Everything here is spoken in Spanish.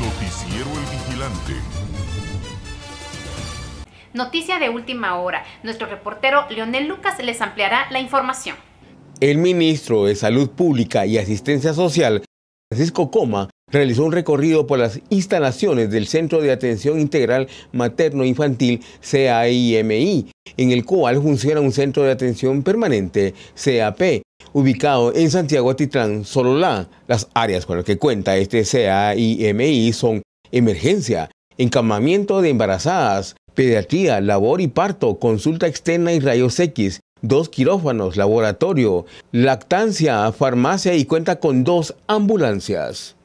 Noticiero El Vigilante. Noticia de última hora. Nuestro reportero Leonel Lucas les ampliará la información. El ministro de Salud Pública y Asistencia Social, Francisco Coma, realizó un recorrido por las instalaciones del Centro de Atención Integral Materno-Infantil CAIMI, en el cual funciona un Centro de Atención Permanente CAP, ubicado en Santiago Atitlán, Sololá. Las áreas con las que cuenta este CAIMI son emergencia, encamamiento de embarazadas, pediatría, labor y parto, consulta externa y rayos X, dos quirófanos, laboratorio, lactancia, farmacia y cuenta con dos ambulancias.